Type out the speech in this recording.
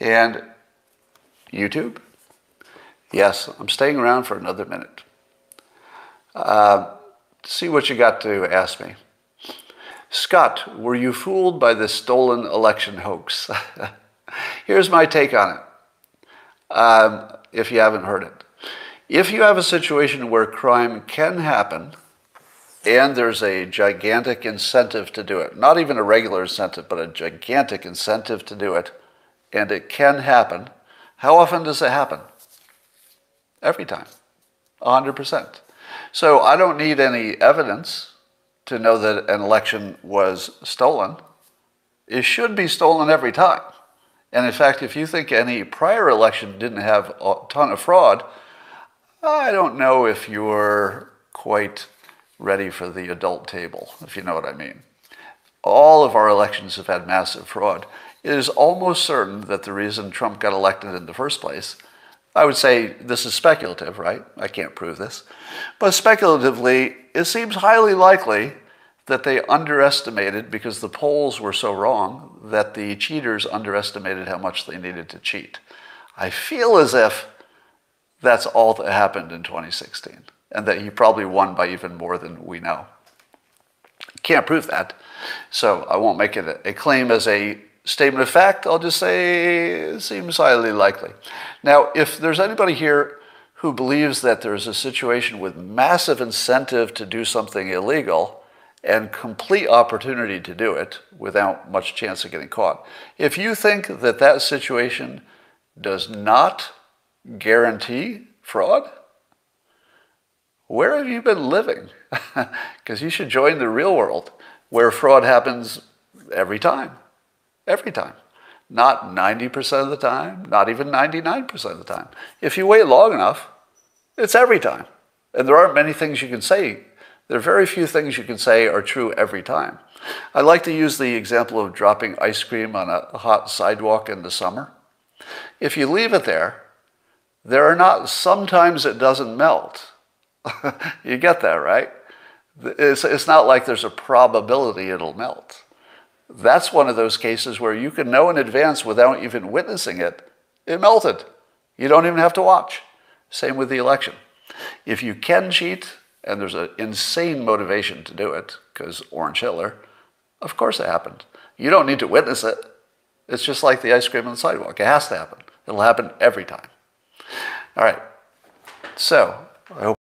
and YouTube. Yes, I'm staying around for another minute. Uh, see what you got to ask me. Scott, were you fooled by this stolen election hoax? Here's my take on it, um, if you haven't heard it. If you have a situation where crime can happen, and there's a gigantic incentive to do it, not even a regular incentive, but a gigantic incentive to do it, and it can happen. How often does it happen? Every time, 100%. So I don't need any evidence to know that an election was stolen. It should be stolen every time. And in fact, if you think any prior election didn't have a ton of fraud, I don't know if you're quite ready for the adult table, if you know what I mean. All of our elections have had massive fraud. It is almost certain that the reason Trump got elected in the first place, I would say this is speculative, right? I can't prove this. But speculatively, it seems highly likely that they underestimated, because the polls were so wrong, that the cheaters underestimated how much they needed to cheat. I feel as if that's all that happened in 2016, and that he probably won by even more than we know. Can't prove that, so I won't make it a claim as a statement of fact, I'll just say seems highly likely. Now, if there's anybody here who believes that there's a situation with massive incentive to do something illegal and complete opportunity to do it without much chance of getting caught, if you think that that situation does not guarantee fraud, where have you been living? Because you should join the real world where fraud happens every time every time. Not 90% of the time, not even 99% of the time. If you wait long enough, it's every time. And there aren't many things you can say. There are very few things you can say are true every time. I like to use the example of dropping ice cream on a hot sidewalk in the summer. If you leave it there, there are not, sometimes it doesn't melt. you get that, right? It's, it's not like there's a probability it'll melt. That's one of those cases where you can know in advance without even witnessing it, it melted. You don't even have to watch. Same with the election. If you can cheat, and there's an insane motivation to do it, because Orange Hitler, of course it happened. You don't need to witness it. It's just like the ice cream on the sidewalk. It has to happen. It'll happen every time. All right. So I hope.